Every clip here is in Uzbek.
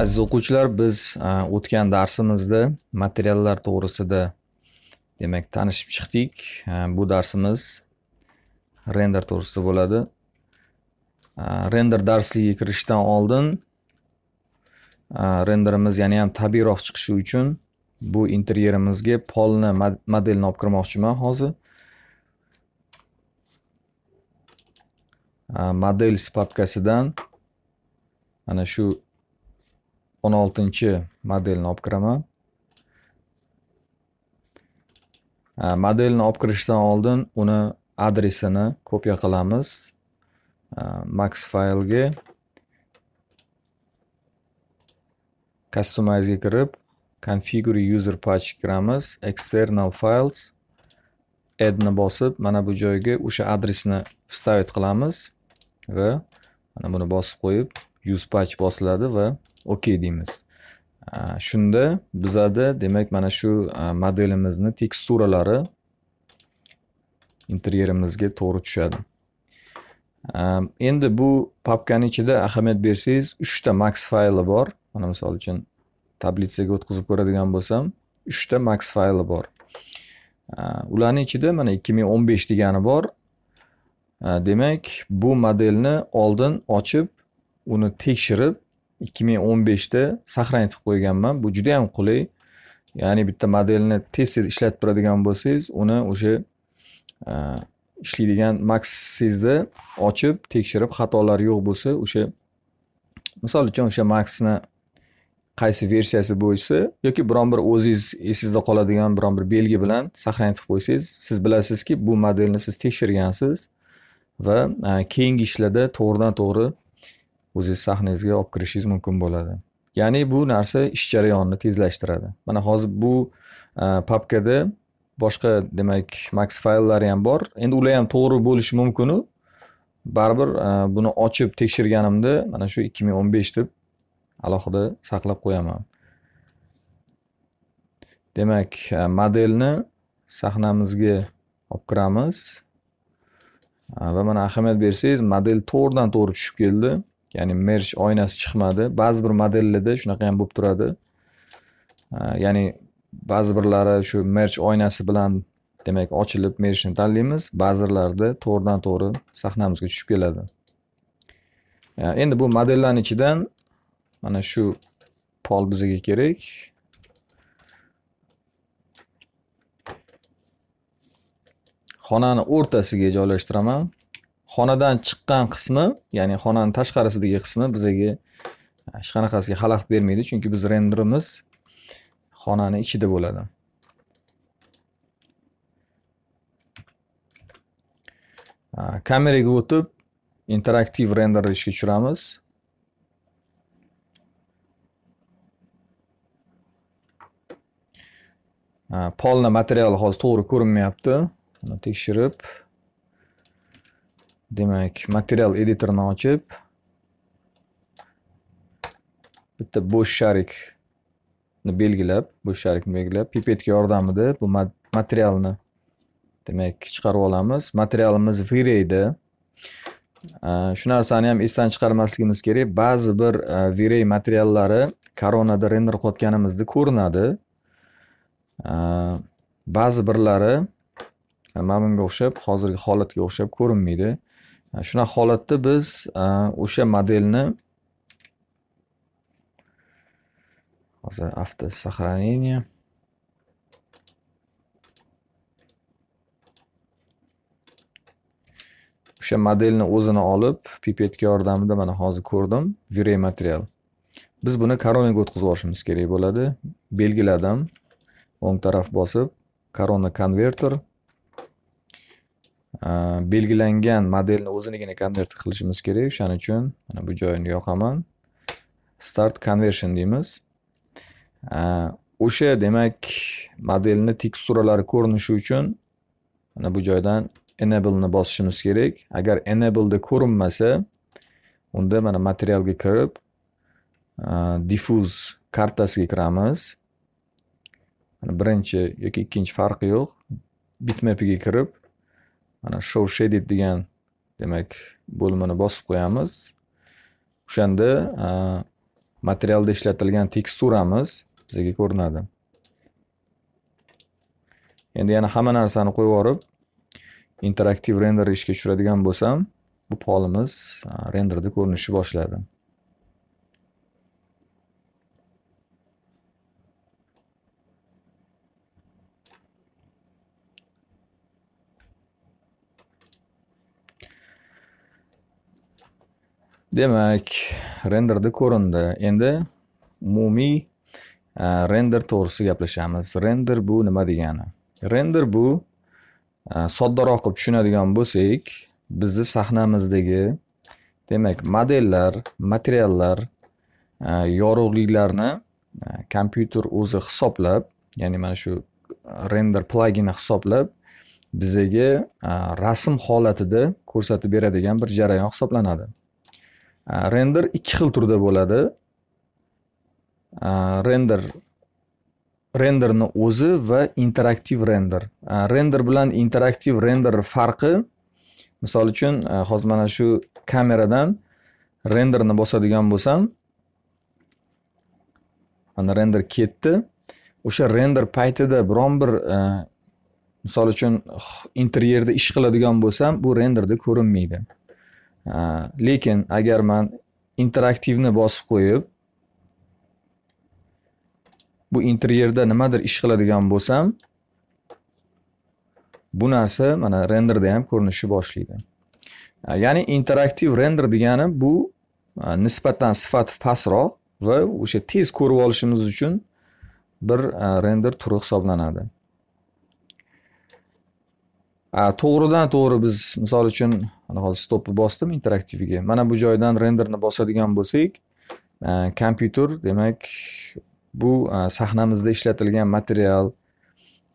aziz o'quvchilar biz e, o'tgan darsimizda materiallar to'g'risida demak tanishib chiqdik e, bu darsimiz render to'g'risida bo'ladi e, render darsligiga kirishdan oldin renderimiz yana ham tabiiyroq chiqishi uchun bu interyerimizga polni modelini olib kirmoqchiman hozir models papkasidan mana shu 16 modelni olib kiraman modelni olib kirishdan oldin uni adresini kopiya qilamiz max faylga customize ga kirib configure user patch kiramiz external files addni bosib mana bu joyga o'sha adresni vstavit qilamiz va mana buni bosib qo'yib use patch bosiladi va okey deymiz shunda bizada demak mana shu modelimizni teksturalari interyerimizga to'g'ri tushadi endi bu papkani ichida ahamiyat bersangiz uchta max fayli bor mana misol uchun tablitsaga o'tkazib ko'radigan bo'lsam uchta max fayli bor ularni ichida mana ikki ming o'n besh degani bor demak bu modelni oldin ochib uni tekshirib ikki ming o'n beshda сохранить qo'yganman bu juda yam qulay ya'ni bitta modelni tez tez ishlatib turadigan bo'lsangiz uni o'sha e, ishlaydigan maxsizda ochib tekshirib xatolar yo'q bo'lsa o'sha misol uchun o'sha maxni qaysi versiyasi bo'lsa yoki biron bir o'zingiz esingizda qoladigan biron bir belgi bilan сохранить qo'ysangiz siz bilasizki bu modelni siz tekshirgansiz va e, keyingi ishlarda to'g'ridan to'g'ri o'zingiz sahnangizga olib kirishingiz mumkin bo'ladi ya'ni bu narsa ish jarayonini tezlashtiradi mana hozir bu e, papkada boshqa demak max fayllari ham bor endi ular ham to'g'ri bo'lishi mumkinu baribir e, buni ochib tekshirganimda mana shu ikki ming o'n besh deb alohida saqlab qo'yaman demak e, modelni sahnamizga olib kiramiz va mana ahamiyat bersangiz model to'g'ridan to'g'ri tushib keldi ya'ni merj oynasi chiqmadi ba'zi bir modellarda shunaqa ham bo'lib turadi ya'ni ba'zi birlari shu merj oynasi bilan demak ochilib merjni tanlaymiz ba'zilarda to'g'ridan to'g'ri sahnamizga tushib keladi endi bu modellarni ichidan mana shu pol bizga kerak xonani o'rtasiga joylashtiraman xonadan chiqqan qismi ya'ni xonani tashqarisidagi qismi bizaga hech qanaqasiga xalaqit bermaydi chunki biz renderimiz xonani ichida bo'ladi kameraga o'tib interaktiv render ishga tushiramiz polni materiali hozir to'g'ri ko'rinmayapti uni tekshirib demak material editorini ochib bitta bo'sh sharikni belgilab bo'sh sharikni belgilab pipetka yordamida bu materialni demak chiqarib olamiz materialimiz edi. shu narsani ham esdan chiqarmasligimiz kerak ba'zi bir virey materiallari koronada render qilayotganimizda ko'rinadi ba'zi birlari mana bunga o'xshab hozirgi holatga o'xshab ko'rinmaydi shunaqa holatda biz e, o'sha modelni hozir сохранение o'sha modelni o'zini olib pipetka yordamida mana hozir ko'rdim vire material biz buni koronaga o'tkazib yuborishimiz kerak bo'ladi belgiladim o'ng taraf bosib korona konverter Э, belgilangan modelni o'zinigina konvert qilishimiz kerak o'shaning uchun mana bu joyini yoqaman start conversion deymiz э, o'sha demak modelni teksturalari ko'rinishi uchun mana bu joydan enable'ni bosishimiz kerak agar enable'da ko'rinmasa unda mana materialga kirib э, diffuse kartasiga kiramiz birinchi yoki ikkinchi farqi yo'q bitmapiga kirib mana show shaded degan demak bo'limini bosib qo'yamiz o'shanda materialda ishlatilgan teksturamiz bizga ko'rinadi endi yana hamma narsani qo'yib yuborib interaktiv render ishga tushiradigan bo'lsam bu polimiz renderda ko'rinishni boshladi Demak, renderda ko'rindi. Endi umumiy render to'g'risida gaplashamiz. Render bu nima degani? Render bu soddaroq qilib tushunadigan bo'lsak, bizni sahnamizdagi demak modellar, materiallar, yorug'liklarni kompyuter o'zi hisoblab, ya'ni mana shu render plagini hisoblab bizaga rasm holatida ko'rsatib beradigan bir jarayon hisoblanadi. render ikki xil turda bo'ladi render renderni o'zi va interaktiv render render bilan interaktiv render farqi misol uchun hozir mana shu kameradan renderni bosadigan bo'lsam mana render ketdi o'sha render paytida biron bir misol uchun interyerda ish qiladigan bo'lsam bu renderda ko'rinmaydi lekin agar man interaktivni bosib qo'yib bu interyerda nimadir ish qiladigan bo'lsam bu narsa mana renderda ham ko'rinishni boshlaydi ya'ni interaktiv render degani bu nisbatan sifati pastroq va o'sha tez ko'rib olishimiz uchun bir render turi hisoblanadi to'g'ridan to'g'ri biz misol uchun mana hozir stopni bosdim interaktiviga mana bu joydan renderni bosadigan bo'lsak kompyuter demak bu sahnamizda ishlatilgan material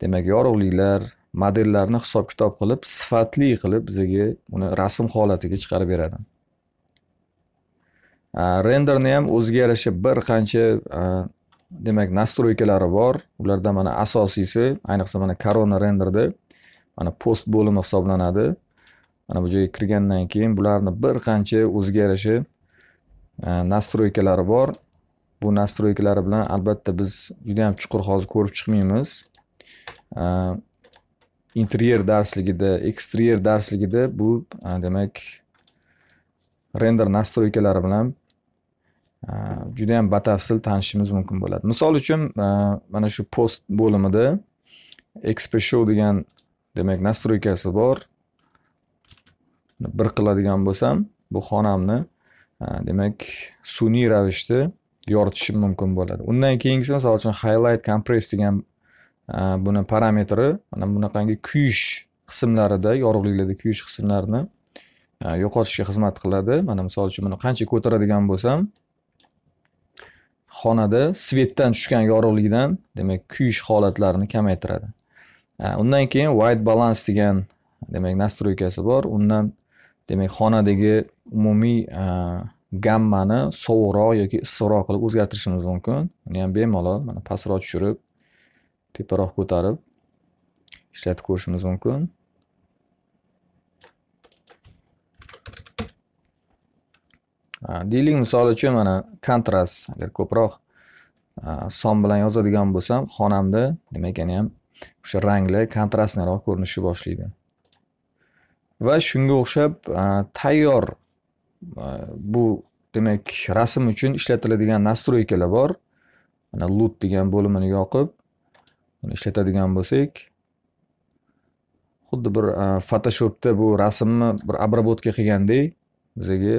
demak yorug'liklar modellarni hisob kitob qilib sifatli qilib bizaga uni rasm holatiga chiqarib beradi renderni ham o'ziga yarasha bir qancha demak nastroykalari bor ulardan mana asosiysi ayniqsa mana korona renderda mana post bo'limi hisoblanadi mana bu joyga kirgandan keyin bularni bir qancha o'ziga yarasha e, nastroykalari bor bu nastroykalari bilan albatta biz judayam chuqur hozir ko'rib chiqmaymiz e, interyer darsligida eksteryer darsligida bu e, demak render nastroykalari bilan juda ham batafsil tanishishimiz mumkin bo'ladi misol uchun mana shu post bo'limida xp show degan demak nastroykasi bor bir qiladigan bo'lsam bu xonamni demak sun'iy ravishda yoritishim mumkin bo'ladi undan keyingisi misol uchun highlight compress degan buni parametri mana bunaqangi kuyish qismlarida yorug'liklarda kuyish qismlarini yo'qotishga xizmat qiladi mana misol uchun buni qancha ko'taradigan bo'lsam xonada svetdan tushgan yorug'likdan demak kuyish holatlarini kamaytiradi undan keyin white balance degan demak nastroykasi bor undan demak xonadagi umumiy gammani sovuqroq yoki issiqroq qilib o'zgartirishimiz mumkin uni ham bemalol mana pastroq tushirib teparoq ko'tarib ishlatib ko'rishimiz mumkin deylik misol uchun mana kontrast agar ko'proq son bilan yozadigan bo'lsam xonamda demak yana ham o'sha rangli kontrastniroq ko'rinishni boshlaydi va shunga o'xshab e, tayyor e, bu demak rasm uchun ishlatiladigan nastroykalar bor mana lut degan bo'limini yoqib uni ishlatadigan bo'lsak xuddi bir e, photoshopda bu rasmni bir обработка qilgandek bizaga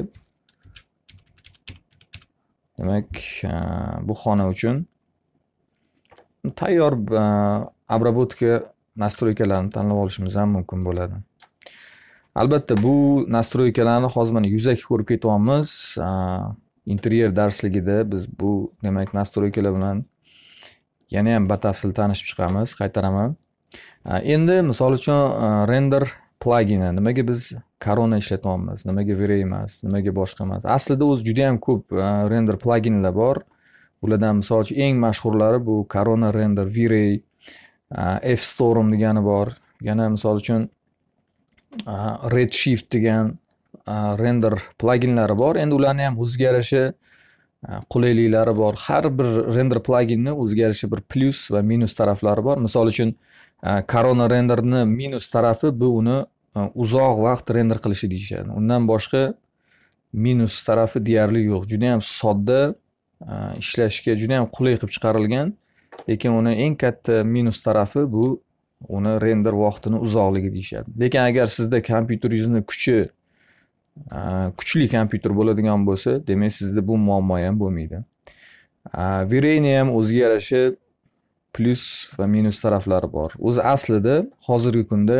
demak bu xona uchun Tayyor abrabotka e, nastroykalarini tanlab olishimiz ham mumkin bo'ladi. Albatta bu nastroykalarni hozir mana yuzaki ko'rib ketyapmiz. E, interyer darsligida biz bu demak nastroykalar bilan yana ham batafsil tanishib chiqamiz, qaytaraman. E, endi misol uchun render plagini nimaga biz korona ishlatyapmiz, nimaga vere emas, nimaga boshqa emas. Aslida o'zi juda ham ko'p render plaginlar bor. ulardan misol uchun eng mashhurlari bu corona render v-ray f storm degani bor yana misol uchun redshift degan render pluginlari bor endi ularni ham o'ziga yarasha qulayliklari bor har bir render pluginni o'ziga yarasha bir plyus va minus taraflari bor misol uchun corona renderni minus tarafi bu uni uzoq vaqt render qilishi deyishadi undan boshqa minus tarafi deyarli yo'q juda yam sodda ishlashga juda ham qulay qilib chiqarilgan lekin uni eng katta minus tarafi bu uni render vaqtini uzoqligi deyishadi lekin agar sizda kompyuteringizni kuchi e, kuchli kompyuter bo'ladigan bo'lsa demak sizda bu muammo ham bo'lmaydi e, vireni ham o'ziga yarasha plyus va minus taraflari bor o'zi aslida hozirgi kunda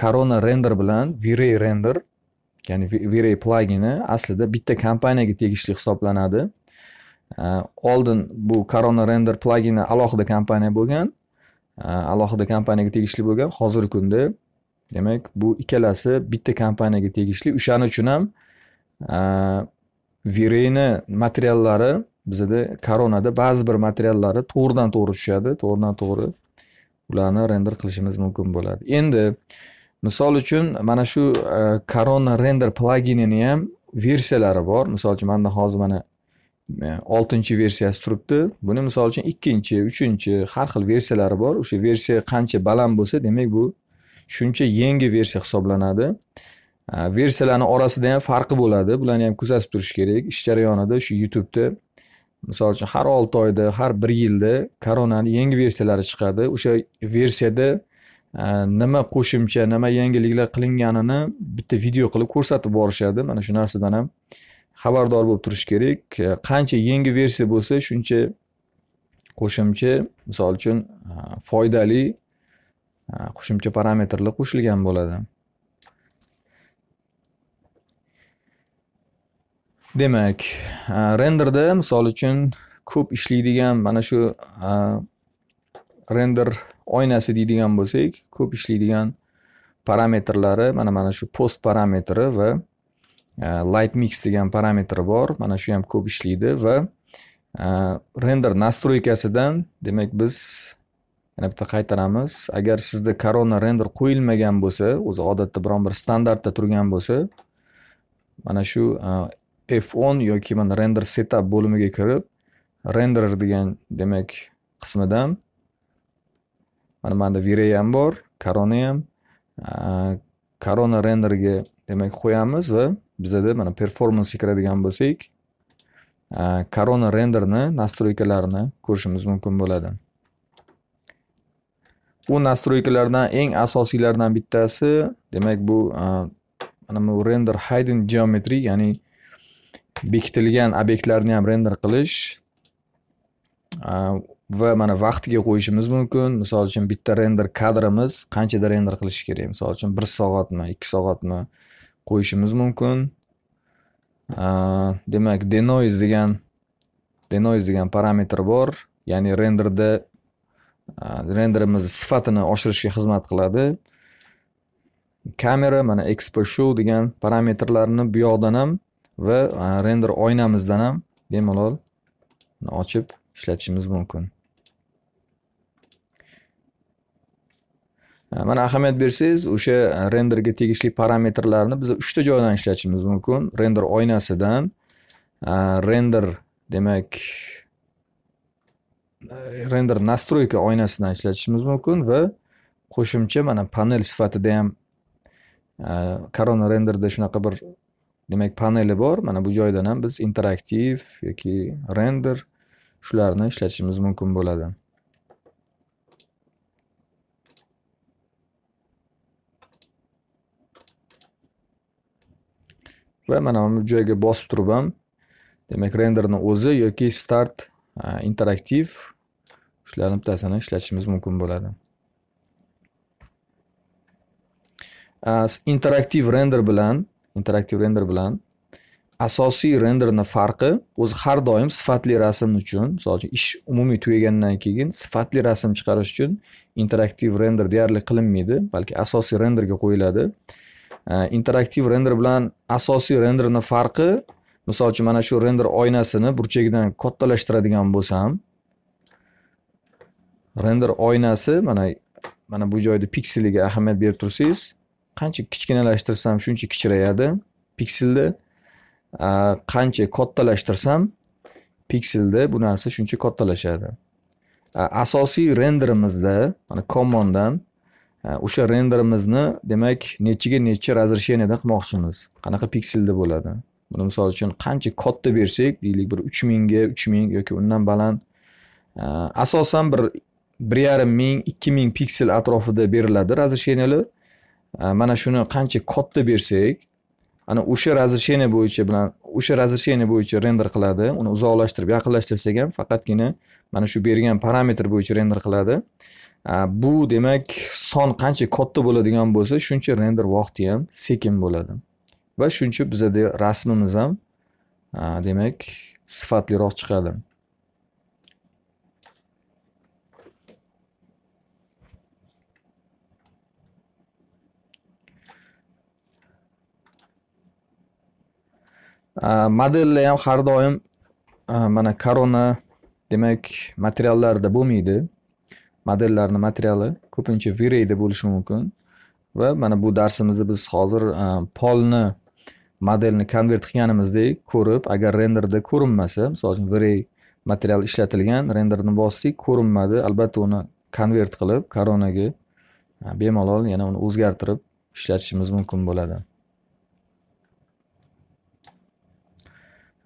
korona e, render bilan virey render ya'ni virey plagini aslida bitta kompaniyaga tegishli hisoblanadi Э, oldin bu corona render plagini alohida kompaniya bo'lgan э, alohida kompaniyaga tegishli bo'lgan hozirgi kunda demak bu ikkalasi bitta kompaniyaga tegishli o'shaning uchun ham э, vireyni materiallari bizada koronada ba'zi bir materiallari to'g'ridan to'g'ri tushadi to'g'ridan to'g'ri ularni render qilishimiz mumkin bo'ladi endi misol uchun mana shu korona render plaginini ham versiyalari bor misol uchun manda hozir mana Eh, oltinchi versiyasi turibdi buni misol uchun ikkinchi uchinchi har xil versiyalari bor o'sha versiya qancha baland bo'lsa demak bu shuncha yangi versiya hisoblanadi eh, versiyalarni orasida ham farqi bo'ladi bularni ham kuzatib turish kerak ish jarayonida shu youtubeda misol uchun har olti oyda har bir yilda koronani yangi versiyalari chiqadi o'sha versiyada eh, nima qo'shimcha nima yangiliklar qilinganini bitta video qilib ko'rsatib borishadi mana shu narsadan ham xabardor bo'lib turish kerak e, qancha yangi versiya bo'lsa shuncha qo'shimcha misol uchun e, foydali e, qo'shimcha parametrlar qo'shilgan bo'ladi demak renderda misol uchun ko'p ishlaydigan mana shu render oynasi deydigan bo'lsak ko'p ishlaydigan parametrlari mana mana shu post parametri va Э, light mix degan parametr bor mana shu ham ko'p ishlaydi va e, render nastroykasidan demak biz yana bitta qaytaramiz agar sizda korona render qo'yilmagan bo'lsa o'zi odatda biron bir standartda turgan bo'lsa mana shu e, f10 yoki mana render setup bo'limiga kirib renderer degan demak qismidan mana manda virey ham bor korona ham korona e, renderga demak qo'yamiz va bizada mana performansga kiradigan bo'lsak korona renderni nastroykalarini ko'rishimiz mumkin bo'ladi u nastroykalardan eng asosiylardan bittasi demak bu mana bu render hidden geometry ya'ni bekitilgan obyektlarni ham render qilish va mana vaqtiga qo'yishimiz mumkin misol uchun bitta render kadrimiz qanchada render qilishi kerak misol uchun bir soatmi ikki soatmi qo'yishimiz mumkin demak denoise degan denoise degan parametr bor ya'ni renderda renderimiz sifatini oshirishga xizmat qiladi kamera mana exposure degan parametrlarni bu yoqdan ham va render oynamizdan ham bemalol ochib ishlatishimiz mumkin mana ahamiyat bersangiz o'sha e, renderga tegishli parametrlarni biz uchta joydan ishlatishimiz mumkin render oynasidan e, render demak e, render nastroyka oynasidan ishlatishimiz mumkin va qo'shimcha mana panel sifatida ham korona renderda shunaqa bir demak paneli bor mana bu joydan ham biz interaktiv yoki render shularni ishlatishimiz mumkin bo'ladi va mana bu joyga bosib turib ham demak renderni o'zi yoki start interaktiv shularni bittasini ishlatishimiz mumkin bo'ladi interaktiv render bilan interaktiv render bilan asosiy renderni farqi o'zi har doim sifatli rasm uchun misol uchun ish umumiy tugagandan keyin sifatli rasm chiqarish uchun interaktiv render deyarli qilinmaydi balki asosiy renderga qo'yiladi Э, interaktiv render bilan asosiy renderni farqi misol uchun mana shu render oynasini burchagidan kattalashtiradigan bo'lsam render oynasi mana mana bu joyda pikseliga ahamiyat berib tursangiz qancha kichkinalashtirsam shuncha kichrayadi pikselni э, qancha kattalashtirsam pikselda bu narsa shuncha kattalashadi э, asosiy renderimizda mana commondan o'sha renderimizni demak nechiga necha разрешенияda qilmoqchimiz qanaqa pikselda bo'ladi buni misol uchun qancha katta bersak deylik bir uch mingga uch ming yoki undan baland asosan bir bir yarim ming ikki ming piksel atrofida beriladi разрешениялар mana shuni qancha katta bersak ana o'sha разрешение bo'yicha bilan o'sha разрешение bo'yicha render qiladi uni uzoqlashtirib yaqinlashtirsak ham faqatgina mana shu bergan parametr bo'yicha render qiladi bu demak son qancha katta bo'ladigan bo'lsa shuncha render vaqti ham sekin bo'ladi va shuncha bizada rasmimiz ham demak sifatliroq chiqadi modellar ham har doim mana korona demak materiallarda bo'lmaydi modellarni materiali ko'pincha vireyda bo'lishi mumkin va mana bu darsimizda biz hozir polni modelni konvert qilganimizdek ko'rib agar renderda ko'rinmasa misol uchun vrey material ishlatilgan renderni bosdik ko'rinmadi albatta uni konvert qilib koronaga bemalol yana uni o'zgartirib ishlatishimiz mumkin bo'ladi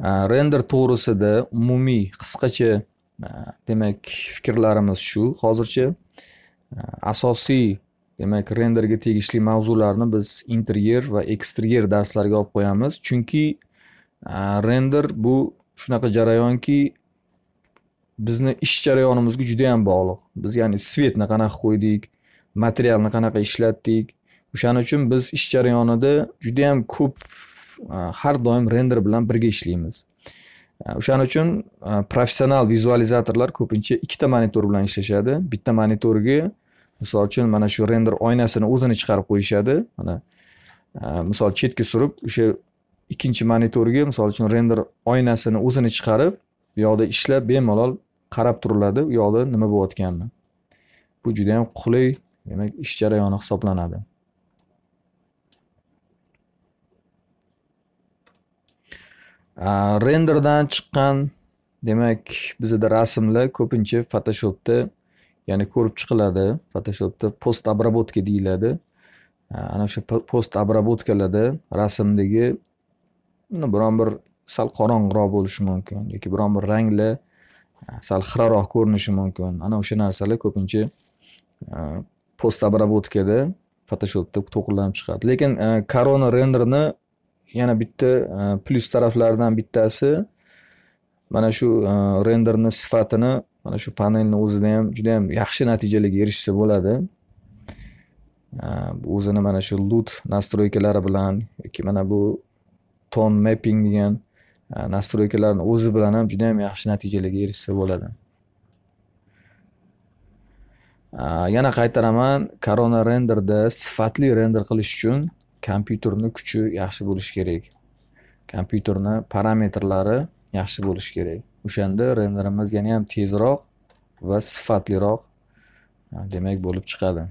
render to'g'risida umumiy qisqacha demak fikrlarimiz shu hozircha asosiy demak renderga tegishli mavzularni biz interyer va eksteryer darslariga olib qo'yamiz chunki render bu shunaqa jarayonki bizni ish jarayonimizga juda yam bog'liq biz ya'ni svetni qanaqa qo'ydik materialni qanaqa ishlatdik o'shaning uchun biz ish jarayonida judayam ko'p Э, har doim render bilan birga ishlaymiz э, o'shaning uchun э, professional vizualizatorlar ko'pincha ikkita monitor bilan ishlashadi bitta monitorga misol uchun mana shu render oynasini o'zini chiqarib qo'yishadi mana e, misol chetga surib o'sha ikkinchi monitorga misol uchun render oynasini o'zini chiqarib bu yoqda ishlab bemalol qarab turiladi u yoqda nima bo'layotganini bu juda yam qulay demak ish jarayoni hisoblanadi renderdan chiqqan demak bizada rasmlar ko'pincha photoshopda ya'ni ko'rib chiqiladi photoshopda post обработка deyiladi ana o'sha post обработкаlarda rasmdagi biron bir sal qorong'iroq bo'lishi mumkin yoki biron bir ranglar sal xiraroq ko'rinishi mumkin ana o'sha narsalar ko'pincha post obrabotkada photoshopda to'g'irlanib chiqadi lekin korona renderni yana bitta e, plus taraflaridan bittasi mana shu e, renderni sifatini mana shu panelni o'zida ham juda yam yaxshi natijalarga erishsa bo'ladi e, o'zini mana shu lut nastroykalari bilan yoki mana bu ton mapping degan nastroykalarni o'zi bilan ham juda yam yaxshi natijalarga erishsa bo'ladi yana qaytaraman korona renderda sifatli render qilish uchun kompyuterni kuchi yaxshi bo'lishi kerak kompyuterni parametrlari yaxshi bo'lishi kerak o'shanda renderimiz yana ham tezroq va sifatliroq demak bo'lib chiqadi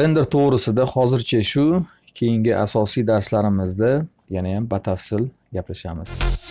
render to'g'risida hozircha shu keyingi asosiy darslarimizda yana ham batafsil gaplashamiz